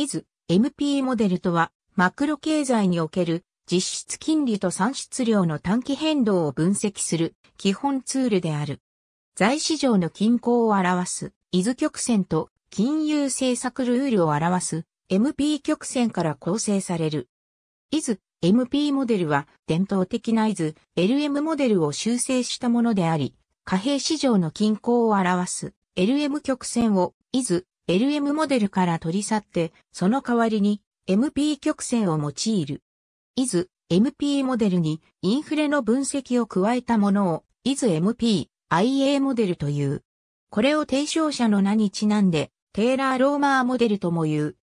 イズ、MP モデルとは、マクロ経済における実質金利と産出量の短期変動を分析する基本ツールである。財市場の均衡を表す、伊豆曲線と金融政策ルールを表す MP 曲線から構成される。伊豆 MP モデルは伝統的な伊豆 LM モデルを修正したものであり、貨幣市場の均衡を表す LM 曲線を伊豆 LM モデルから取り去って、その代わりに MP 曲線を用いる。イズ MP モデルにインフレの分析を加えたものを、イズ MP、IA モデルという。これを提唱者の名にちなんで、テーラー・ローマーモデルとも言う。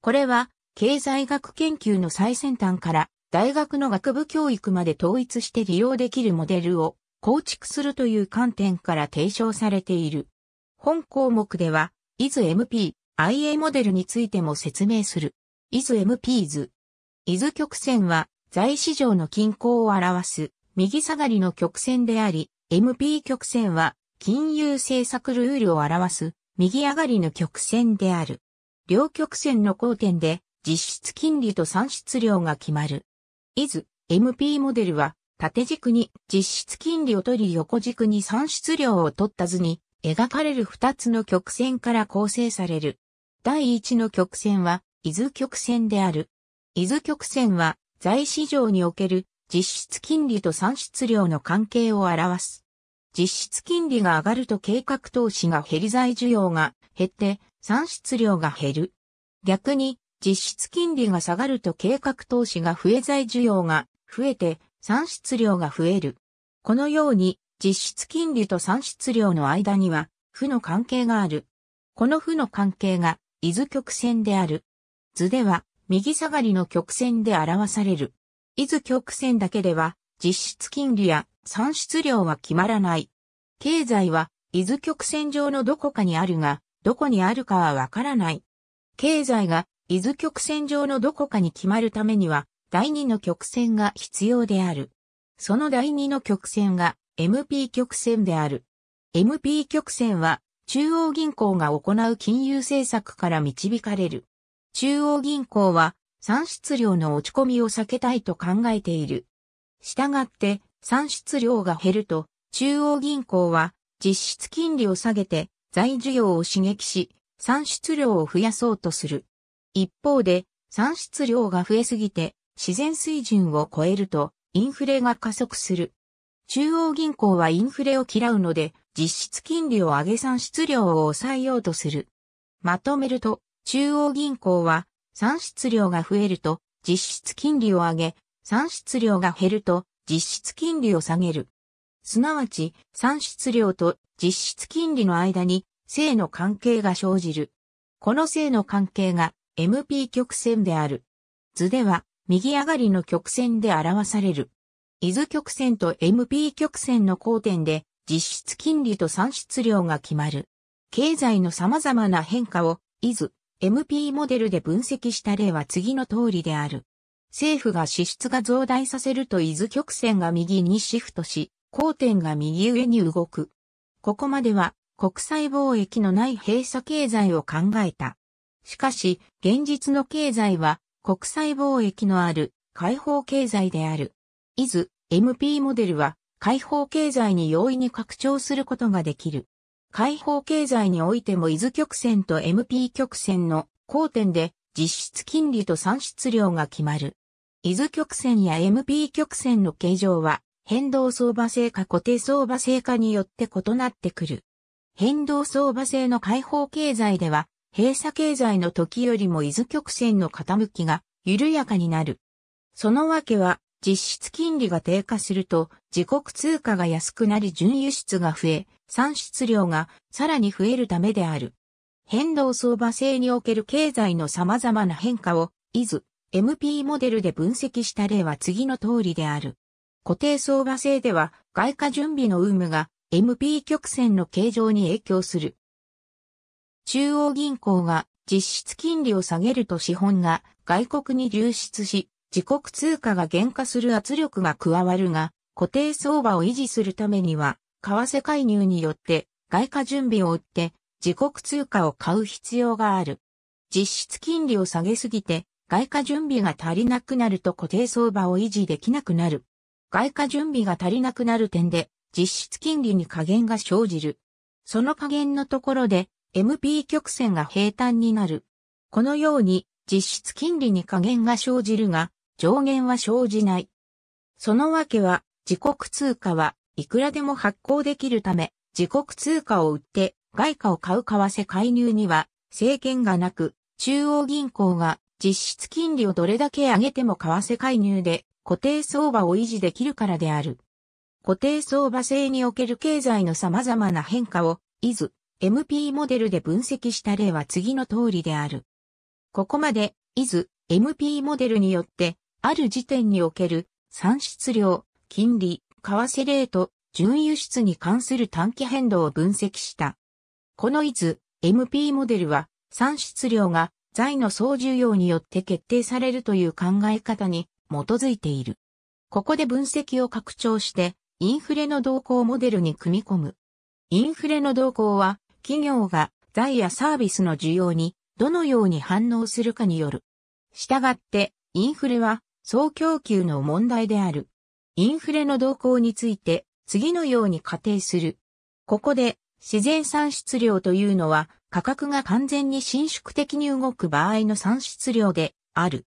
これは、経済学研究の最先端から、大学の学部教育まで統一して利用できるモデルを構築するという観点から提唱されている。本項目では、IsMP、IA モデルについても説明する。IsMPs。IS 曲線は、在市場の均衡を表す、右下がりの曲線であり、MP 曲線は、金融政策ルールを表す、右上がりの曲線である。両曲線の交点で、実質金利と算出量が決まる。IS、MP モデルは、縦軸に実質金利を取り横軸に算出量を取った図に描かれる二つの曲線から構成される。第一の曲線は、伊豆曲線である。伊豆曲線は、財市場における実質金利と算出量の関係を表す。実質金利が上がると計画投資が減り財需要が減って算出量が減る。逆に実質金利が下がると計画投資が増え財需要が増えて算出量が増える。このように実質金利と産出量の間には、負の関係がある。この負の関係が、伊豆曲線である。図では、右下がりの曲線で表される。伊豆曲線だけでは、実質金利や産出量は決まらない。経済は、伊豆曲線上のどこかにあるが、どこにあるかはわからない。経済が、伊豆曲線上のどこかに決まるためには、第二の曲線が必要である。その第二の曲線が、MP 曲線である。MP 曲線は中央銀行が行う金融政策から導かれる。中央銀行は産出量の落ち込みを避けたいと考えている。したがって産出量が減ると中央銀行は実質金利を下げて財需要を刺激し産出量を増やそうとする。一方で産出量が増えすぎて自然水準を超えるとインフレが加速する。中央銀行はインフレを嫌うので、実質金利を上げ算質量を抑えようとする。まとめると、中央銀行は、算質量が増えると、実質金利を上げ、算質量が減ると、実質金利を下げる。すなわち、算質量と実質金利の間に、正の関係が生じる。この正の関係が MP 曲線である。図では、右上がりの曲線で表される。伊豆曲線と MP 曲線の交点で実質金利と産出量が決まる。経済の様々な変化を伊豆 MP モデルで分析した例は次の通りである。政府が支出が増大させると伊豆曲線が右にシフトし、交点が右上に動く。ここまでは国際貿易のない閉鎖経済を考えた。しかし、現実の経済は国際貿易のある開放経済である。伊豆、MP モデルは開放経済に容易に拡張することができる。開放経済においても伊豆曲線と MP 曲線の交点で実質金利と産出量が決まる。伊豆曲線や MP 曲線の形状は変動相場制か固定相場制かによって異なってくる。変動相場制の開放経済では閉鎖経済の時よりも伊豆曲線の傾きが緩やかになる。そのわけは実質金利が低下すると、自国通貨が安くなり準輸出が増え、産出量がさらに増えるためである。変動相場制における経済の様々な変化を、イズ、MP モデルで分析した例は次の通りである。固定相場制では、外貨準備の有無が MP 曲線の形状に影響する。中央銀行が実質金利を下げると資本が外国に流出し、自国通貨が減価する圧力が加わるが、固定相場を維持するためには、為替介入によって外貨準備を売って自国通貨を買う必要がある。実質金利を下げすぎて外貨準備が足りなくなると固定相場を維持できなくなる。外貨準備が足りなくなる点で実質金利に加減が生じる。その加減のところで MP 曲線が平坦になる。このように実質金利に加減が生じるが上限は生じない。そのわけは、自国通貨はいくらでも発行できるため、自国通貨を売って外貨を買う為替介入には制限がなく、中央銀行が実質金利をどれだけ上げても為替介入で固定相場を維持できるからである。固定相場制における経済の様々な変化を、イズ、MP モデルで分析した例は次の通りである。ここまで、イズ、MP モデルによってある時点における産出量、金利、為替レート、純輸出に関する短期変動を分析した。このいず MP モデルは産出量が財の総需要によって決定されるという考え方に基づいている。ここで分析を拡張してインフレの動向モデルに組み込む。インフレの動向は企業が財やサービスの需要にどのように反応するかによる。したがってインフレは総供給の問題である。インフレの動向について次のように仮定する。ここで自然産出量というのは価格が完全に伸縮的に動く場合の産出量である。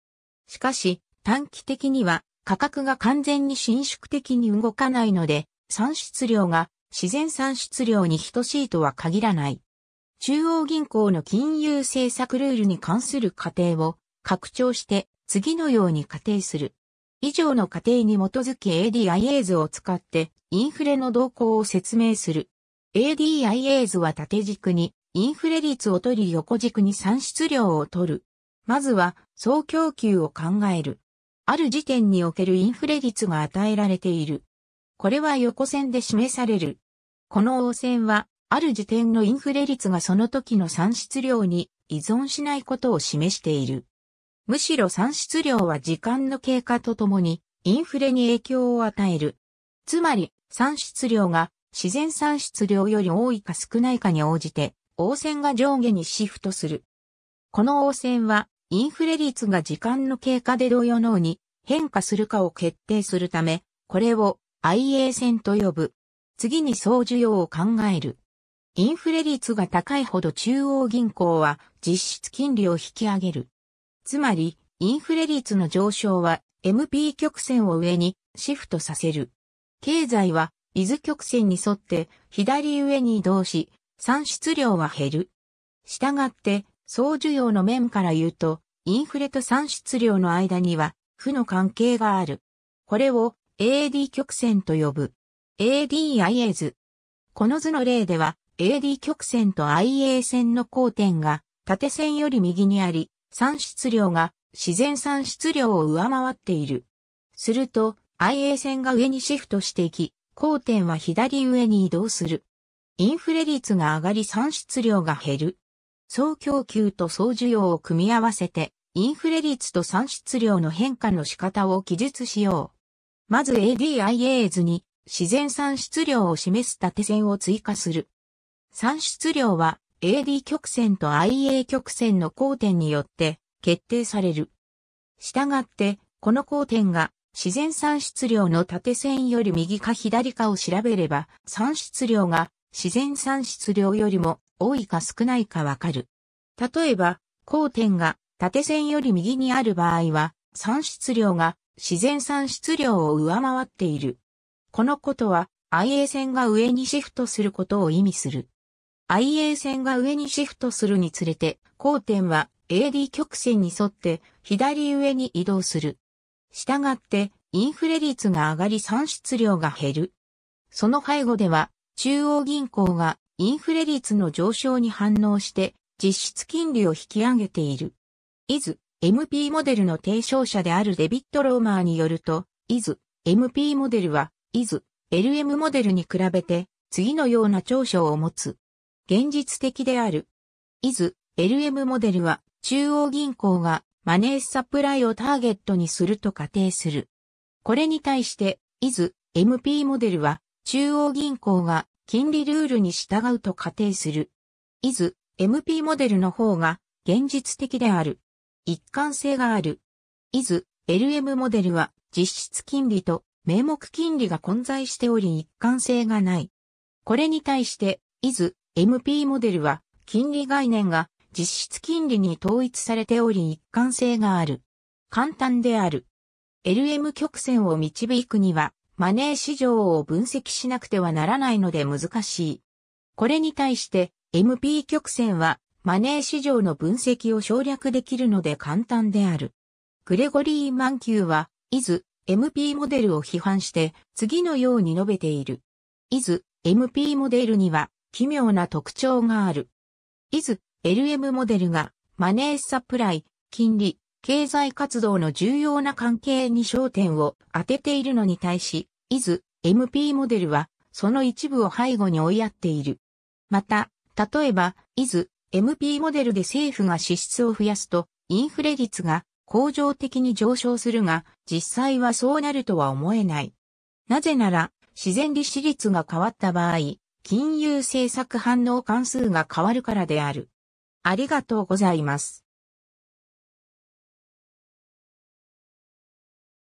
しかし短期的には価格が完全に伸縮的に動かないので産出量が自然産出量に等しいとは限らない。中央銀行の金融政策ルールに関する過程を拡張して次のように仮定する。以上の仮定に基づき ADIA 図を使ってインフレの動向を説明する。ADIA 図は縦軸にインフレ率を取り横軸に産出量を取る。まずは総供給を考える。ある時点におけるインフレ率が与えられている。これは横線で示される。この応線は、ある時点のインフレ率がその時の産出量に依存しないことを示している。むしろ産出量は時間の経過とともにインフレに影響を与える。つまり、産出量が自然産出量より多いか少ないかに応じて、応戦が上下にシフトする。この応戦は、インフレ率が時間の経過で同様のに変化するかを決定するため、これを IA 線と呼ぶ。次に総需要を考える。インフレ率が高いほど中央銀行は実質金利を引き上げる。つまり、インフレ率の上昇は MP 曲線を上にシフトさせる。経済は、伊豆曲線に沿って左上に移動し、産出量は減る。したがって、総需要の面から言うと、インフレと産出量の間には、負の関係がある。これを AD 曲線と呼ぶ。ADIA 図。この図の例では、AD 曲線と IA 線の交点が縦線より右にあり、産出量が自然産出量を上回っている。すると、IA 線が上にシフトしていき、交点は左上に移動する。インフレ率が上がり産出量が減る。総供給と総需要を組み合わせて、インフレ率と産出量の変化の仕方を記述しよう。まず ADIA 図に自然産出量を示す縦線を追加する。産出量は AD 曲線と IA 曲線の交点によって決定される。したがって、この交点が自然産出量の縦線より右か左かを調べれば、産出量が自然産出量よりも多いか少ないかわかる。例えば、交点が縦線より右にある場合は、産出量が自然産出量を上回っている。このことは IA 線が上にシフトすることを意味する。IA 線が上にシフトするにつれて、交点は AD 曲線に沿って左上に移動する。したがって、インフレ率が上がり産出量が減る。その背後では、中央銀行がインフレ率の上昇に反応して実質金利を引き上げている。イズ MP モデルの提唱者であるデビット・ローマーによると、イズ MP モデルは、イズ LM モデルに比べて次のような長所を持つ。現実的である。イズ LM モデルは中央銀行がマネーサプライをターゲットにすると仮定する。これに対して、イズ MP モデルは中央銀行が金利ルールに従うと仮定する。イズ MP モデルの方が現実的である。一貫性がある。イズ LM モデルは実質金利と名目金利が混在しており一貫性がない。これに対して、イズ MP モデルは金利概念が実質金利に統一されており一貫性がある。簡単である。LM 曲線を導くにはマネー市場を分析しなくてはならないので難しい。これに対して MP 曲線はマネー市場の分析を省略できるので簡単である。グレゴリー・マンキューは、イズ、MP モデルを批判して、次のように述べている。イズ、MP モデルには、奇妙な特徴がある。イズ LM モデルがマネーサプライ、金利、経済活動の重要な関係に焦点を当てているのに対し、イズ MP モデルはその一部を背後に追いやっている。また、例えば、イズ MP モデルで政府が支出を増やすと、インフレ率が恒常的に上昇するが、実際はそうなるとは思えない。なぜなら、自然利子率が変わった場合、金融政策反応関数が変わるからである。ありがとうございます。